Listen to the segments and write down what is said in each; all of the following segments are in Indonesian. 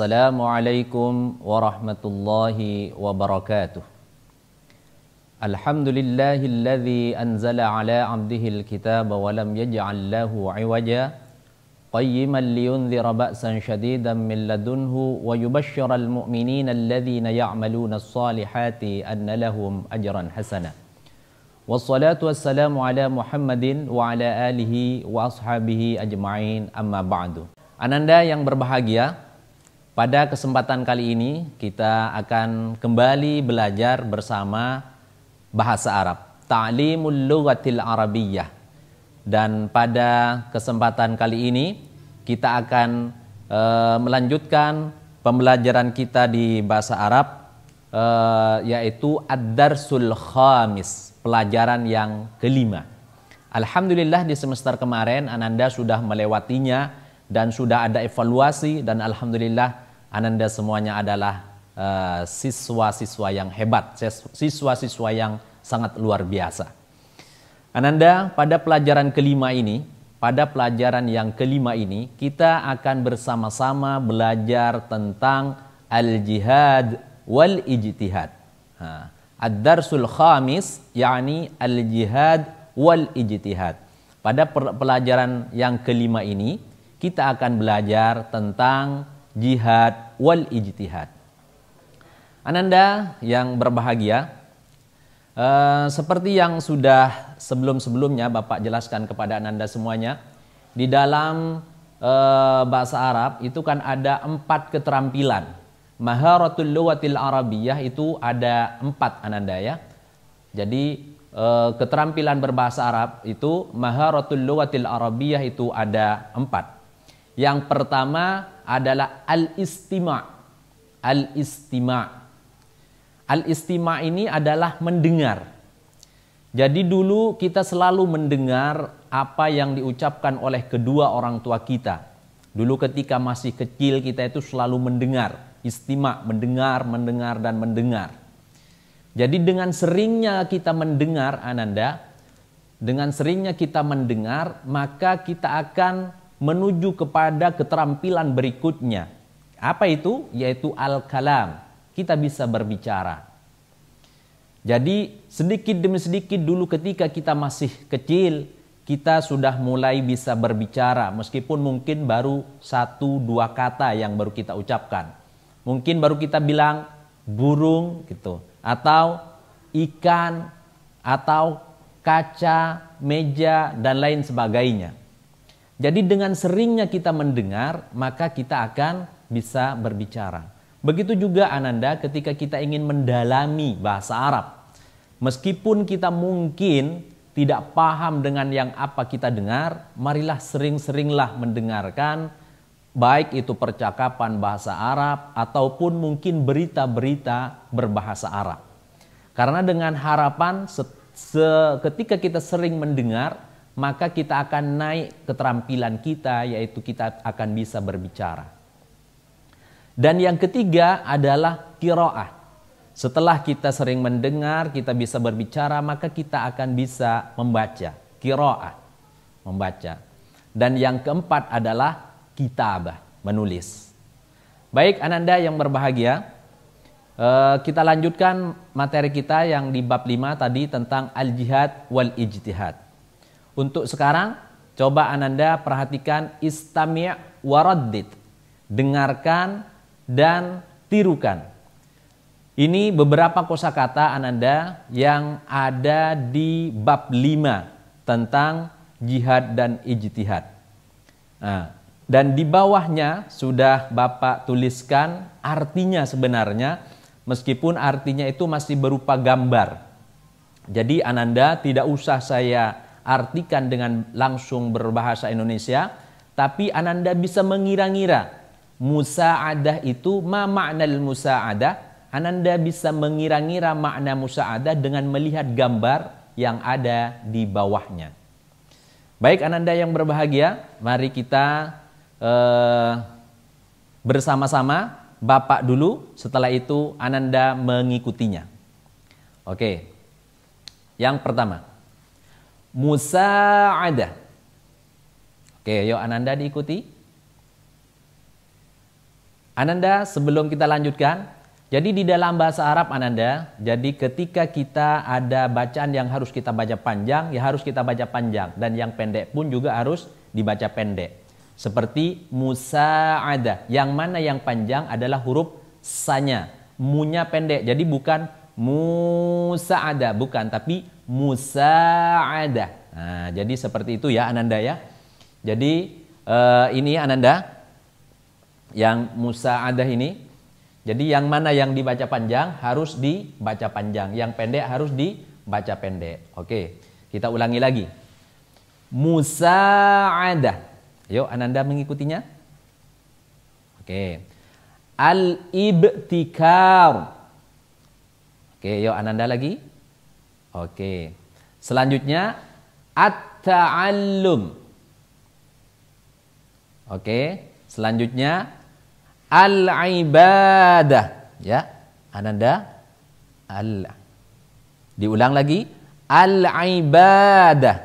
السلام عليكم ورحمة الله وبركاته الحمد لله الذي أنزل على عبده الكتاب ولم يجعل له عوجا قيما لينذر بأسا شديدا من لدنه ويبشر المؤمنين الذين يعملون الصالحات أن لهم أجرا حسنا والصلاة والسلام على محمد وعلى آله وأصحابه أجمعين أما بعد Ananda yang berbahagia, Pada kesempatan kali ini kita akan kembali belajar bersama bahasa Arab, Ta'limul Lughatil Arabiyyah. Dan pada kesempatan kali ini kita akan e, melanjutkan pembelajaran kita di bahasa Arab e, yaitu Ad-Darsul Khamis, pelajaran yang kelima. Alhamdulillah di semester kemarin Ananda sudah melewatinya dan sudah ada evaluasi dan alhamdulillah ananda semuanya adalah eh, siswa-siswa uh, yang hebat, siswa-siswa yang sangat luar biasa. Ananda, pada pelajaran kelima ini, pada pelajaran yang kelima ini, kita akan bersama-sama belajar tentang al-jihad wal ijtihad. Ha. Ad-darsul khamis, yakni al-jihad wal ijtihad. Pada pelajaran yang kelima ini, kita akan belajar tentang jihad wal ijtihad. Ananda yang berbahagia, eh, seperti yang sudah sebelum-sebelumnya Bapak jelaskan kepada Ananda semuanya, di dalam eh, bahasa Arab itu kan ada empat keterampilan. Maharatul luwatil Arabiyah itu ada empat Ananda ya. Jadi eh, keterampilan berbahasa Arab itu maharatul luwatil Arabiyah itu ada empat. Yang pertama adalah al-istima. Al-istima. Al-istima ini adalah mendengar. Jadi dulu kita selalu mendengar apa yang diucapkan oleh kedua orang tua kita. Dulu ketika masih kecil kita itu selalu mendengar, istima, mendengar, mendengar dan mendengar. Jadi dengan seringnya kita mendengar Ananda, dengan seringnya kita mendengar, maka kita akan menuju kepada keterampilan berikutnya. Apa itu? Yaitu al-kalam. Kita bisa berbicara. Jadi sedikit demi sedikit dulu ketika kita masih kecil, kita sudah mulai bisa berbicara meskipun mungkin baru satu dua kata yang baru kita ucapkan. Mungkin baru kita bilang burung gitu atau ikan atau kaca, meja dan lain sebagainya. Jadi dengan seringnya kita mendengar, maka kita akan bisa berbicara. Begitu juga Ananda ketika kita ingin mendalami bahasa Arab. Meskipun kita mungkin tidak paham dengan yang apa kita dengar, marilah sering-seringlah mendengarkan baik itu percakapan bahasa Arab ataupun mungkin berita-berita berbahasa Arab. Karena dengan harapan ketika kita sering mendengar, maka kita akan naik keterampilan kita, yaitu kita akan bisa berbicara. Dan yang ketiga adalah kiroah. Setelah kita sering mendengar, kita bisa berbicara, maka kita akan bisa membaca. Kiroah, membaca. Dan yang keempat adalah kitabah, menulis. Baik Ananda yang berbahagia, eh, kita lanjutkan materi kita yang di bab 5 tadi tentang al-jihad wal-ijtihad. Untuk sekarang coba Ananda perhatikan istami' waradid. Dengarkan dan tirukan. Ini beberapa kosakata Ananda yang ada di bab 5 tentang jihad dan ijtihad. Nah, dan di bawahnya sudah Bapak tuliskan artinya sebenarnya meskipun artinya itu masih berupa gambar. Jadi Ananda tidak usah saya artikan dengan langsung berbahasa Indonesia, tapi Ananda bisa mengira-ngira musa'adah itu ma Musa musa'adah. Ananda bisa mengira-ngira makna musa'adah dengan melihat gambar yang ada di bawahnya. Baik Ananda yang berbahagia, mari kita eh, bersama-sama Bapak dulu, setelah itu Ananda mengikutinya. Oke. Yang pertama, musa'adah. Oke, yuk Ananda diikuti. Ananda, sebelum kita lanjutkan, jadi di dalam bahasa Arab Ananda, jadi ketika kita ada bacaan yang harus kita baca panjang, ya harus kita baca panjang dan yang pendek pun juga harus dibaca pendek. Seperti musa'adah, yang mana yang panjang adalah huruf sanya, munya pendek. Jadi bukan Musa'ada bukan tapi musa'ada. Nah, jadi seperti itu ya Ananda ya. Jadi uh, ini Ananda yang Musa'ada ini. Jadi yang mana yang dibaca panjang harus dibaca panjang, yang pendek harus dibaca pendek. Oke, kita ulangi lagi. Musa'ada. Yuk Ananda mengikutinya. Oke. Al-ibtikar. Oke, yuk Ananda lagi. Oke. Selanjutnya at-ta'allum. Oke, selanjutnya al-ibadah, ya. Ananda al diulang lagi al-ibadah.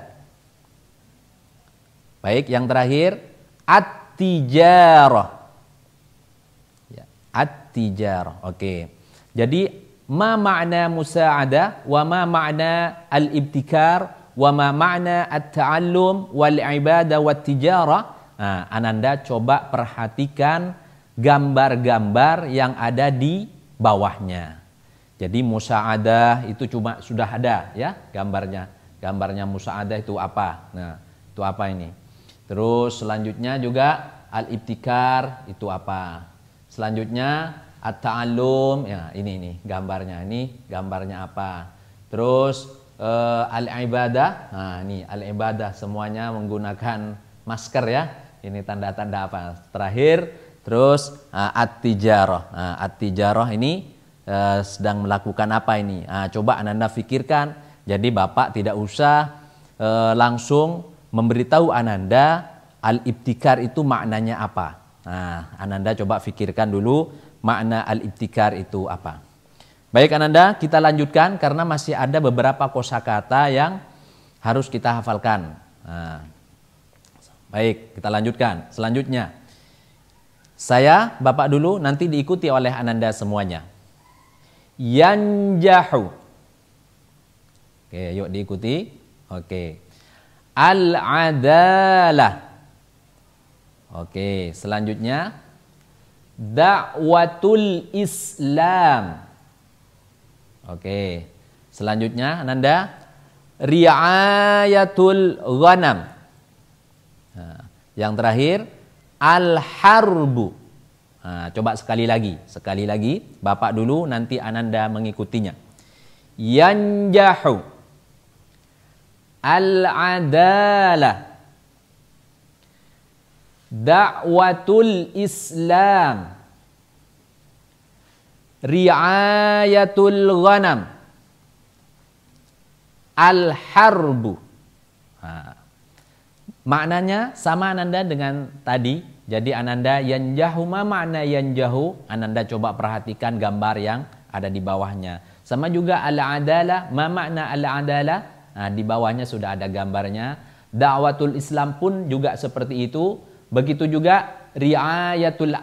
Baik, yang terakhir at-tijarah. Ya, at-tijarah. Oke. Jadi ma ma'na musa'ada wa ma ma'na al-ibtikar wa ma ma'na at-ta'allum wal ibadah wat tijara. Nah, Ananda coba perhatikan gambar-gambar yang ada di bawahnya. Jadi musa'adah itu cuma sudah ada ya gambarnya. Gambarnya musa'adah itu apa? Nah, itu apa ini? Terus selanjutnya juga al-ibtikar itu apa? Selanjutnya At-ta'allum, ya ini ini gambarnya. Ini gambarnya apa? Terus uh, al-ibadah. Nah, ini al-ibadah semuanya menggunakan masker ya. Ini tanda-tanda apa? Terakhir terus uh, at-tijarah. Nah, at-tijarah ini uh, sedang melakukan apa ini? Nah, coba ananda pikirkan. Jadi Bapak tidak usah uh, langsung memberitahu Ananda al-ibtikar itu maknanya apa. Nah, Ananda coba pikirkan dulu makna al-ibtikar itu apa. Baik Ananda, kita lanjutkan karena masih ada beberapa kosakata yang harus kita hafalkan. Nah, baik, kita lanjutkan. Selanjutnya, saya Bapak dulu nanti diikuti oleh Ananda semuanya. Yanjahu. Oke, yuk diikuti. Oke. Al-adalah. Oke, selanjutnya Da'watul Islam. Oke. Selanjutnya Ananda ri'ayatul ghanam. yang terakhir al-harbu. Nah, coba sekali lagi, sekali lagi Bapak dulu nanti Ananda mengikutinya. Yanjahu al-adalah da'watul Islam riayatul ghanam al harbu maknanya sama ananda dengan tadi jadi ananda yang yanjahu ma makna yanjahu ananda coba perhatikan gambar yang ada di bawahnya sama juga al adala ma makna al adala di bawahnya sudah ada gambarnya dakwatul Islam pun juga seperti itu Begitu juga riayatul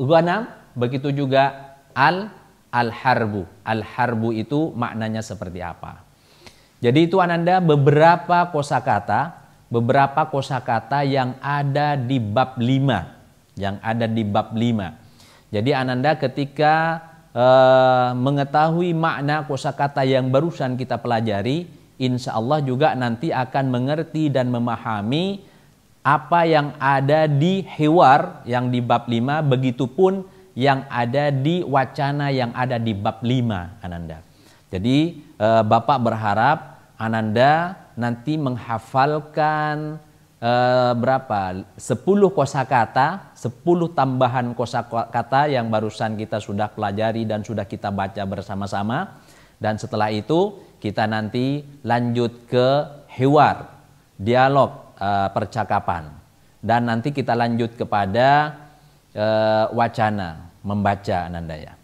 ghanam, begitu juga al al-harbu. Al-harbu itu maknanya seperti apa? Jadi itu Ananda beberapa kosakata, beberapa kosakata yang ada di bab 5, yang ada di bab 5. Jadi Ananda ketika eh, mengetahui makna kosakata yang barusan kita pelajari, insya Allah juga nanti akan mengerti dan memahami apa yang ada di Hewar yang di bab 5 begitu pun yang ada di wacana yang ada di bab 5 Ananda. Jadi eh, Bapak berharap Ananda nanti menghafalkan eh, berapa 10 kosakata, 10 tambahan kosakata yang barusan kita sudah pelajari dan sudah kita baca bersama-sama dan setelah itu kita nanti lanjut ke Hewar dialog Eh, percakapan dan nanti kita lanjut kepada uh, wacana membaca Ananda ya.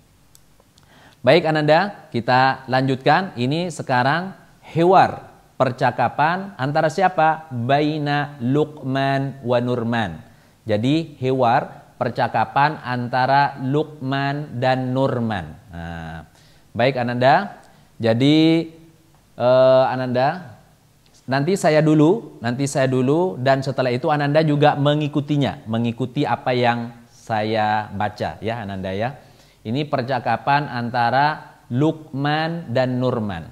Baik Ananda, kita lanjutkan. Ini sekarang hewar percakapan antara siapa? Baina Luqman wa Nurman. Jadi hewar percakapan antara Luqman dan Nurman. Nah, baik Ananda. Jadi eh, Ananda Nanti saya dulu, nanti saya dulu dan setelah itu Ananda juga mengikutinya, mengikuti apa yang saya baca ya Ananda ya. Ini percakapan antara Lukman dan Nurman.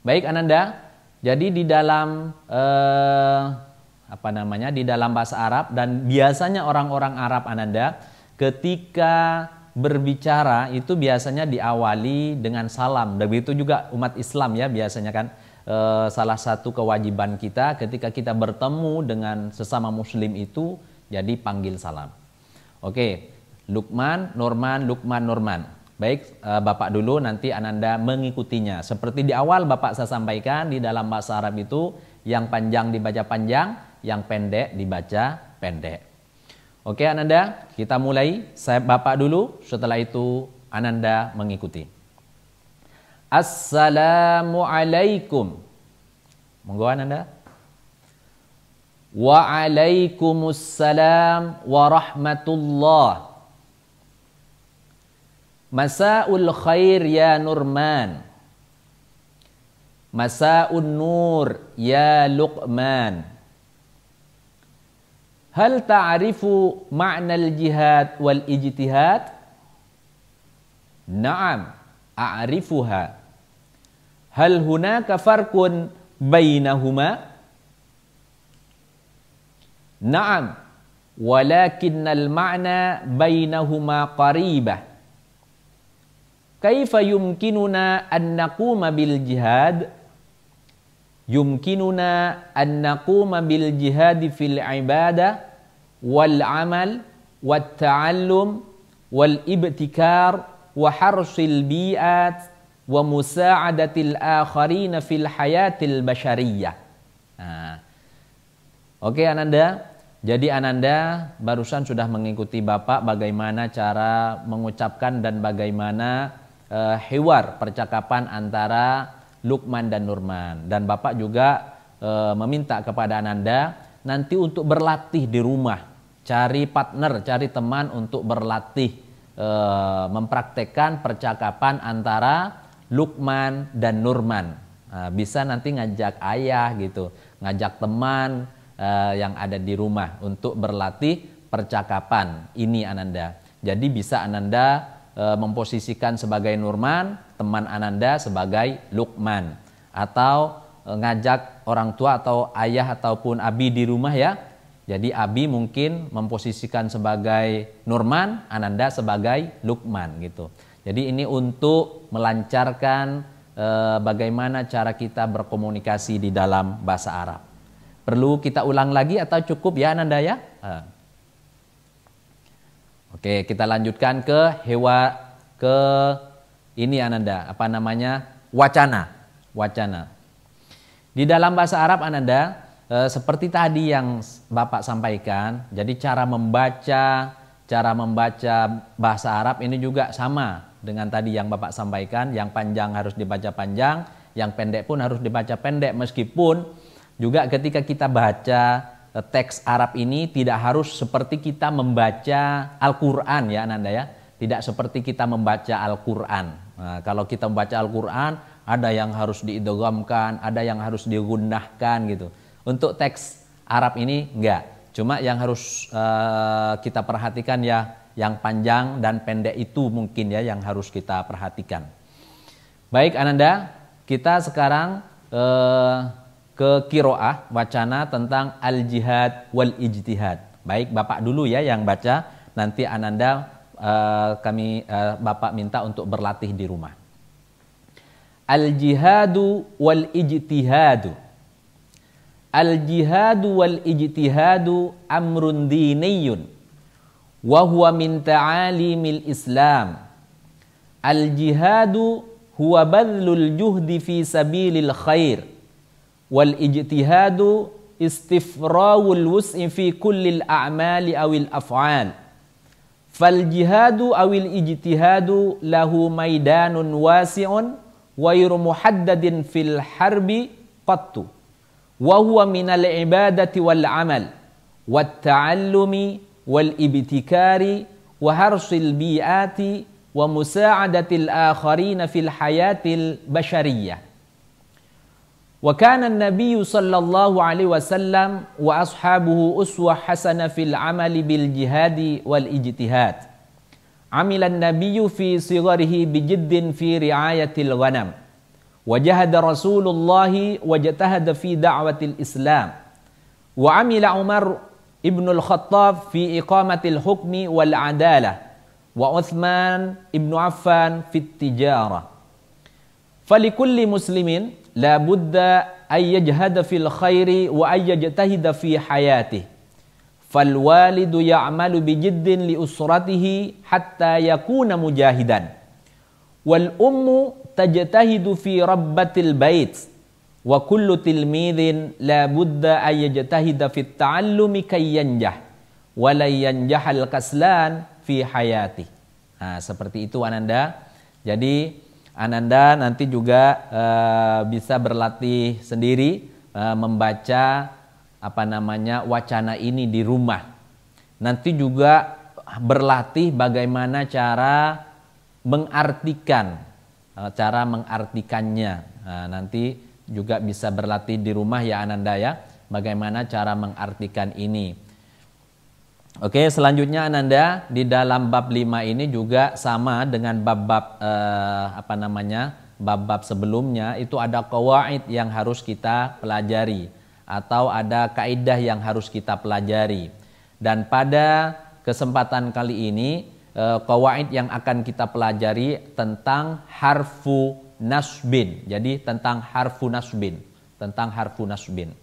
Baik Ananda, jadi di dalam eh, apa namanya? di dalam bahasa Arab dan biasanya orang-orang Arab Ananda ketika berbicara itu biasanya diawali dengan salam. Begitu juga umat Islam ya biasanya kan Eh, salah satu kewajiban kita ketika kita bertemu dengan sesama muslim itu jadi panggil salam. Oke, Lukman, Norman, Lukman, Norman. Baik, eh, Bapak dulu nanti Ananda mengikutinya. Seperti di awal Bapak saya sampaikan di dalam bahasa Arab itu yang panjang dibaca panjang, yang pendek dibaca pendek. Oke Ananda, kita mulai. Saya Bapak dulu, setelah itu Ananda mengikuti. Assalamualaikum. Monggo Anda. Waalaikumsalam warahmatullah. Masaul khair ya Nurman. Masaul nur ya Luqman. Hal ta'rifu ma'na al-jihad wal ijtihad? Naam, a'rifuha. هل هناك فرق بينهما نعم ولكن المعنى بينهما قريبة كيف يمكننا أن نقوم بالجهاد يمكننا أن نقوم بالجهاد في العبادة والعمل والتعلم والابتكار وحرش البيئات wa musa'adatil akharina fil hayatil basyariyah. Nah. Oke okay, Ananda, jadi Ananda barusan sudah mengikuti Bapak bagaimana cara mengucapkan dan bagaimana uh, eh, hewar percakapan antara Lukman dan Nurman dan Bapak juga uh, meminta kepada Ananda nanti untuk berlatih di rumah, cari partner, cari teman untuk berlatih uh, mempraktekkan percakapan antara Lukman dan Nurman. Ah, bisa nanti ngajak ayah gitu, ngajak teman eh, yang ada di rumah untuk berlatih percakapan ini Ananda. Jadi bisa Ananda eh, memposisikan sebagai Nurman, teman Ananda sebagai Lukman atau eh, ngajak orang tua atau ayah ataupun abi di rumah ya. Jadi Abi mungkin memposisikan sebagai Nurman, Ananda sebagai Lukman gitu. Jadi ini untuk melancarkan e, bagaimana cara kita berkomunikasi di dalam bahasa Arab. Perlu kita ulang lagi atau cukup ya Ananda? ya? E. Oke, kita lanjutkan ke hewa ke ini Ananda, apa namanya? wacana. Wacana. Di dalam bahasa Arab Ananda e, seperti tadi yang Bapak sampaikan, jadi cara membaca cara membaca bahasa Arab ini juga sama dengan tadi yang Bapak sampaikan, yang panjang harus dibaca panjang, yang pendek pun harus dibaca pendek meskipun juga ketika kita baca eh, teks Arab ini tidak harus seperti kita membaca Al-Qur'an ya Ananda ya, tidak seperti kita membaca Al-Qur'an. Nah, kalau kita membaca Al-Qur'an ada yang harus diidogamkan, ada yang harus digundahkan gitu. Untuk teks Arab ini enggak. Cuma yang harus uh, kita perhatikan ya yang panjang dan pendek itu mungkin ya yang harus kita perhatikan. Baik Ananda, kita sekarang eh, ke kiroah wacana tentang al jihad wal ijtihad. Baik Bapak dulu ya yang baca, nanti Ananda eh, kami eh, Bapak minta untuk berlatih di rumah. Al jihadu wal ijtihadu. Al jihadu wal ijtihadu amrun diniyun وهو من تعاليم الإسلام الجهاد هو بذل الجهد في سبيل الخير والاجتهاد استفراغ الوسع في كل الأعمال أو الأفعال فالجهاد أو الاجتهاد له ميدان واسع غير محدد في الحرب قط وهو من العبادة والعمل والتعلم والابتكار وحرص البيئات ومساعدة الآخرين في الحياة البشرية وكان النبي صلى الله عليه وسلم وأصحابه أسوة حسنة في العمل بالجهاد والاجتهاد عمل النبي في صغره بجد في رعاية الغنم وجهد رسول الله واجتهد في دعوة الإسلام وعمل عمر ابن الخطاب في إقامة الحكم والعدالة وعثمان ابن عفان في التجارة فلكل مسلم لا بد أن يجهد في الخير وأن يجتهد في حياته فالوالد يعمل بجد لأسرته حتى يكون مجاهدا والأم تجتهد في ربة البيت wa kullu tilmidin la budda ayyajtahida fit ta'allumi yanjah wa la al kaslan fi hayati. Nah, seperti itu Ananda. Jadi Ananda nanti juga uh, bisa berlatih sendiri uh, membaca apa namanya wacana ini di rumah. Nanti juga berlatih bagaimana cara mengartikan eh, cara mengartikannya. Nah, nanti juga bisa berlatih di rumah ya Ananda ya. Bagaimana cara mengartikan ini? Oke, selanjutnya Ananda di dalam bab 5 ini juga sama dengan bab-bab eh, apa namanya? bab-bab sebelumnya itu ada kawaid yang harus kita pelajari atau ada kaidah yang harus kita pelajari. Dan pada kesempatan kali ini kawaid eh, yang akan kita pelajari tentang harfu nasbin. Jadi tentang harfu nasbin, tentang harfu nasbin.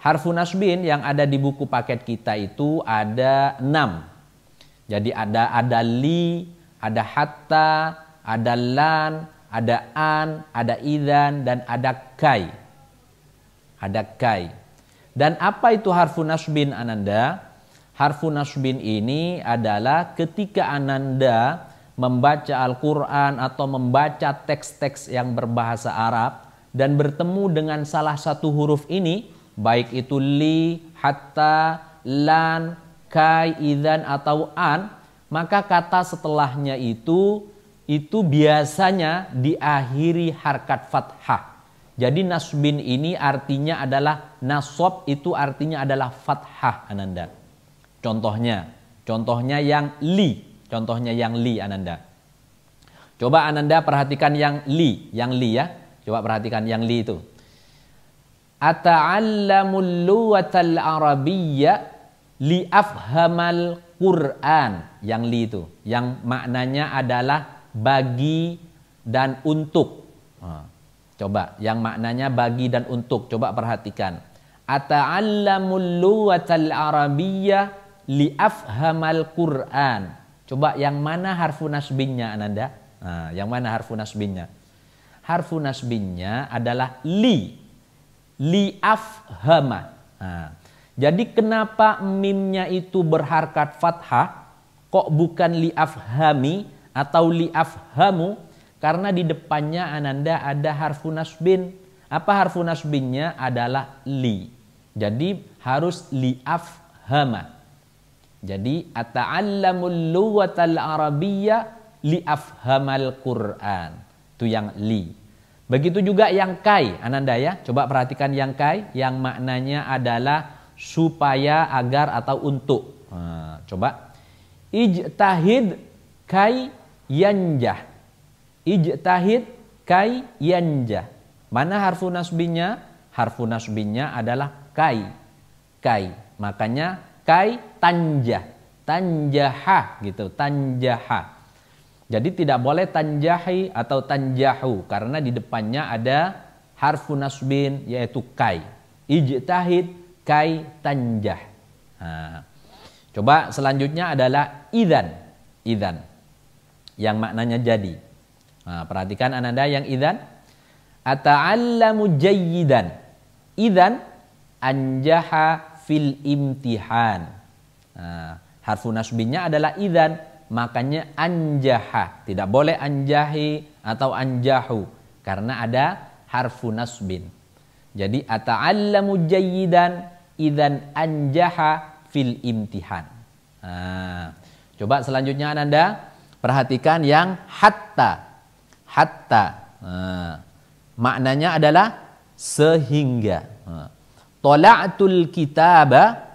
Harfu nasbin yang ada di buku paket kita itu ada enam. Jadi ada ada li, ada hatta, ada lan, ada an, ada idan, dan ada kai. Ada kai. Dan apa itu harfu nasbin Ananda? Harfu nasbin ini adalah ketika Ananda membaca Al-Quran atau membaca teks-teks yang berbahasa Arab dan bertemu dengan salah satu huruf ini, baik itu li, hatta, lan, kai, idan, atau an, maka kata setelahnya itu itu biasanya diakhiri harkat fathah. Jadi nasbin ini artinya adalah nasob itu artinya adalah fathah Ananda. Contohnya, contohnya yang li Contohnya yang li Ananda. Coba Ananda perhatikan yang li, yang li ya. Coba perhatikan yang li itu. Ata'allamul luwatal arabiyya li afhamal Quran. Yang li itu, yang maknanya adalah bagi dan untuk. Coba yang maknanya bagi dan untuk. Coba perhatikan. Ata'allamul luwatal arabiyya li afhamal Quran Coba yang mana harfu nasbinnya Ananda? Nah, yang mana harfu nasbinnya? Harfu nasbinnya adalah li. Li afhama. Nah, jadi kenapa mimnya itu berharkat fathah? Kok bukan li afhami atau li afhamu? Karena di depannya Ananda ada harfu nasbin. Apa harfu nasbinnya adalah li. Jadi harus li afhama. Jadi ata'allamul lughatal arabiyya li afhamal Qur'an. Itu yang li. Begitu juga yang kai, Ananda ya. Coba perhatikan yang kai yang maknanya adalah supaya agar atau untuk. Nah, coba ijtahid kai yanjah. Ijtahid kai yanjah. Mana harfu nasbinya? Harfu nasbinya adalah kai. Kai. Makanya kai tanjah, tanjaha gitu, tanjaha. Jadi tidak boleh tanjahi atau tanjahu karena di depannya ada harfu nasbin yaitu kai. Ijtahid kai tanjah. Nah. Coba selanjutnya adalah idan. Idan. Yang maknanya jadi. Nah, perhatikan ananda yang idan. Ata'allamu jayyidan. Idan anjaha fil imtihan. Ah, harfu nasbinya adalah idan, makanya anjaha. Tidak boleh anjahi atau anjahu karena ada harfu nasbin. Jadi ata'allamu jayyidan idan anjaha fil imtihan. Ah, coba selanjutnya Anda perhatikan yang hatta. Hatta. Ah, maknanya adalah sehingga. Nah, Tola'tul kitaba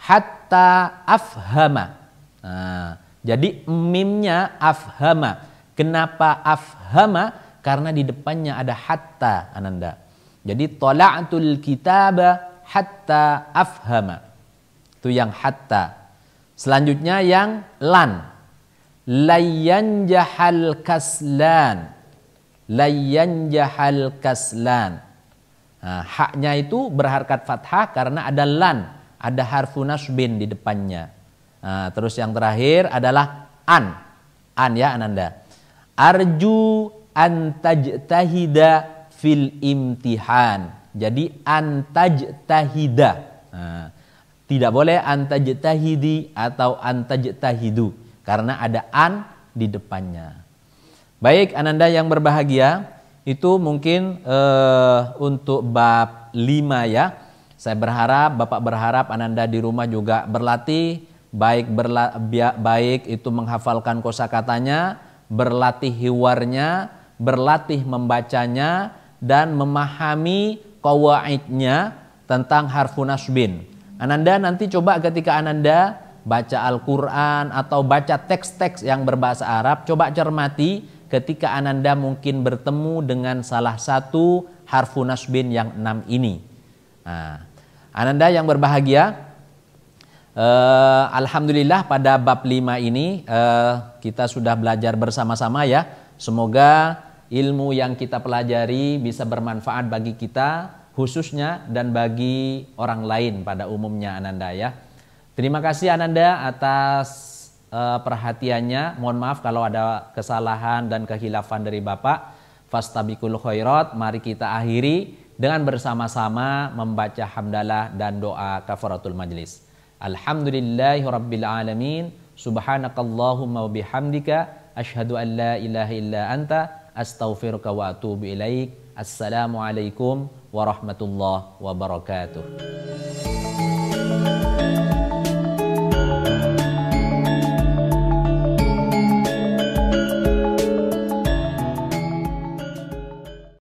hatta afhama. Nah, jadi mimnya afhama. Kenapa afhama? Karena di depannya ada hatta ananda. Jadi tola'atul kitaba hatta afhama. Itu yang hatta. Selanjutnya yang lan. layan jahal kaslan. layan jahal kaslan. Nah, haknya itu berharkat fathah karena ada lan ada harfu nasbin di depannya. Nah, terus yang terakhir adalah an. An ya Ananda. Arju antajtahida fil imtihan. Jadi antajtahida. Nah, tidak boleh antajtahidi atau antajtahidu karena ada an di depannya. Baik Ananda yang berbahagia, itu mungkin eh, untuk bab lima ya. Saya berharap Bapak berharap Ananda di rumah juga berlatih baik berla, baik itu menghafalkan kosakatanya, berlatih hiwarnya, berlatih membacanya dan memahami kawaidnya tentang harfu nasbin. Ananda nanti coba ketika Ananda baca Al-Quran atau baca teks-teks yang berbahasa Arab, coba cermati ketika Ananda mungkin bertemu dengan salah satu harfu nasbin yang enam ini. Nah, Ananda yang berbahagia, eh, alhamdulillah pada bab lima ini eh, kita sudah belajar bersama-sama ya. Semoga ilmu yang kita pelajari bisa bermanfaat bagi kita khususnya dan bagi orang lain pada umumnya Ananda ya. Terima kasih Ananda atas uh, perhatiannya. Mohon maaf kalau ada kesalahan dan kehilafan dari Bapak. Fastabikul khairat, mari kita akhiri dengan bersama-sama membaca hamdalah dan doa kafaratul majlis. Alhamdulillahirabbil alamin. Subhanakallahumma wa bihamdika asyhadu an la ilaha illa anta astaghfiruka wa atubu ilaik. Assalamualaikum warahmatullahi wabarakatuh.